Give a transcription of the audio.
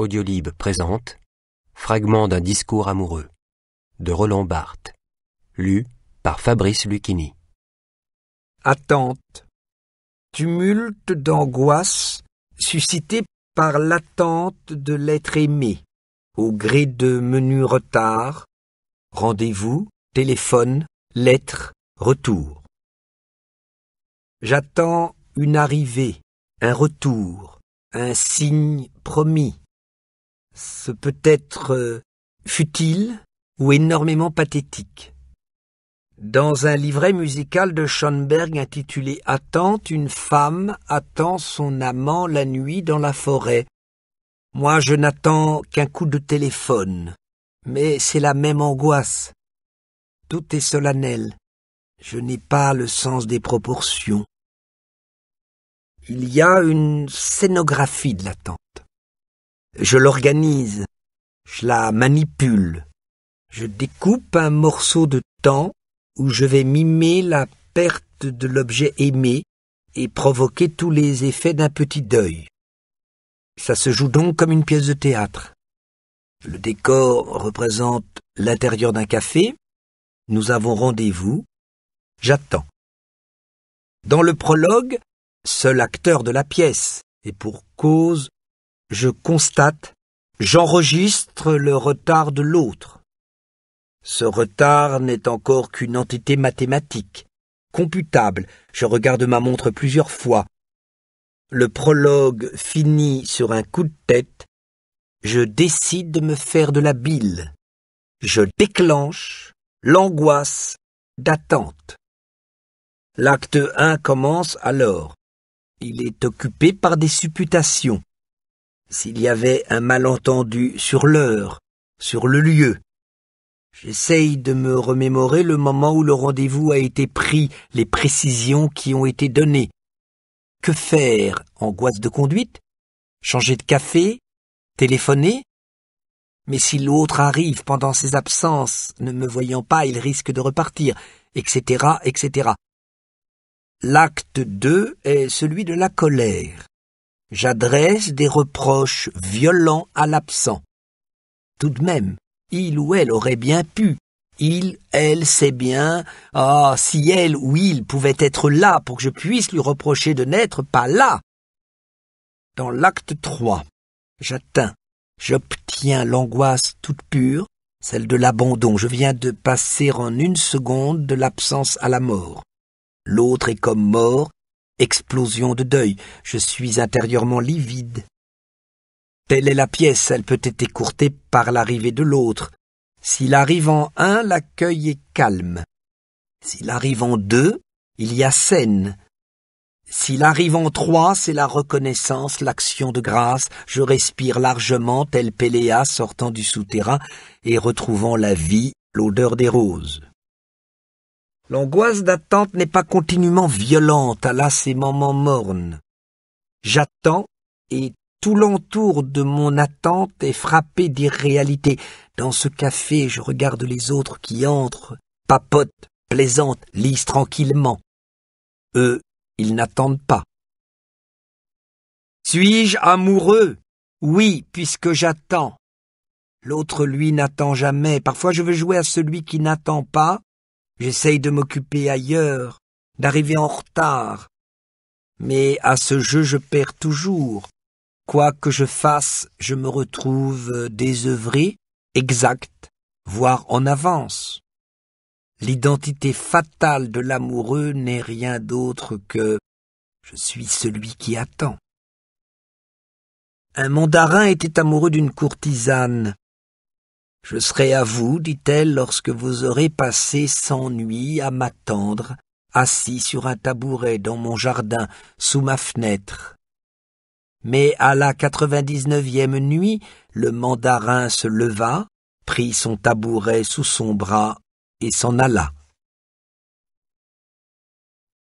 Audiolib présente Fragment d'un discours amoureux de Roland Barthes, lu par Fabrice Lucchini. Attente. Tumulte d'angoisse suscité par l'attente de l'être aimé, au gré de menus retards, rendez-vous, téléphone, lettre, retour. J'attends une arrivée, un retour, un signe promis, ce peut être euh, futile ou énormément pathétique. Dans un livret musical de Schoenberg intitulé Attente, une femme attend son amant la nuit dans la forêt. Moi, je n'attends qu'un coup de téléphone. Mais c'est la même angoisse. Tout est solennel. Je n'ai pas le sens des proportions. Il y a une scénographie de l'attente. Je l'organise. Je la manipule. Je découpe un morceau de temps où je vais mimer la perte de l'objet aimé et provoquer tous les effets d'un petit deuil. Ça se joue donc comme une pièce de théâtre. Le décor représente l'intérieur d'un café. Nous avons rendez-vous. J'attends. Dans le prologue, seul acteur de la pièce, est pour cause, je constate, j'enregistre le retard de l'autre. Ce retard n'est encore qu'une entité mathématique, computable, je regarde ma montre plusieurs fois. Le prologue finit sur un coup de tête, je décide de me faire de la bile. Je déclenche l'angoisse d'attente. L'acte 1 commence alors. Il est occupé par des supputations s'il y avait un malentendu sur l'heure, sur le lieu. J'essaye de me remémorer le moment où le rendez-vous a été pris, les précisions qui ont été données. Que faire Angoisse de conduite Changer de café Téléphoner Mais si l'autre arrive pendant ses absences, ne me voyant pas, il risque de repartir, etc., etc. L'acte 2 est celui de la colère. J'adresse des reproches violents à l'absent. Tout de même, il ou elle aurait bien pu. Il, elle sait bien. Ah, si elle ou il pouvait être là pour que je puisse lui reprocher de n'être pas là. Dans l'acte 3, j'atteins, j'obtiens l'angoisse toute pure, celle de l'abandon. Je viens de passer en une seconde de l'absence à la mort. L'autre est comme mort, Explosion de deuil, je suis intérieurement livide. Telle est la pièce, elle peut être écourtée par l'arrivée de l'autre. S'il arrive en un, l'accueil est calme. S'il arrive en deux, il y a scène. S'il arrive en trois, c'est la reconnaissance, l'action de grâce. Je respire largement, tel Péléa sortant du souterrain et retrouvant la vie, l'odeur des roses. L'angoisse d'attente n'est pas continuellement violente, à ces ces moments mornes. J'attends, et tout l'entour de mon attente est frappé d'irréalité. Dans ce café, je regarde les autres qui entrent, papotent, plaisantent, lisent tranquillement. Eux, ils n'attendent pas. Suis-je amoureux Oui, puisque j'attends. L'autre, lui, n'attend jamais. Parfois, je veux jouer à celui qui n'attend pas, J'essaye de m'occuper ailleurs, d'arriver en retard. Mais à ce jeu je perds toujours. Quoi que je fasse, je me retrouve désœuvré, exact, voire en avance. L'identité fatale de l'amoureux n'est rien d'autre que je suis celui qui attend. Un mandarin était amoureux d'une courtisane. Je serai à vous, dit-elle, lorsque vous aurez passé cent nuits à m'attendre, assis sur un tabouret dans mon jardin, sous ma fenêtre. Mais à la quatre-vingt-dix-neuvième nuit, le mandarin se leva, prit son tabouret sous son bras et s'en alla.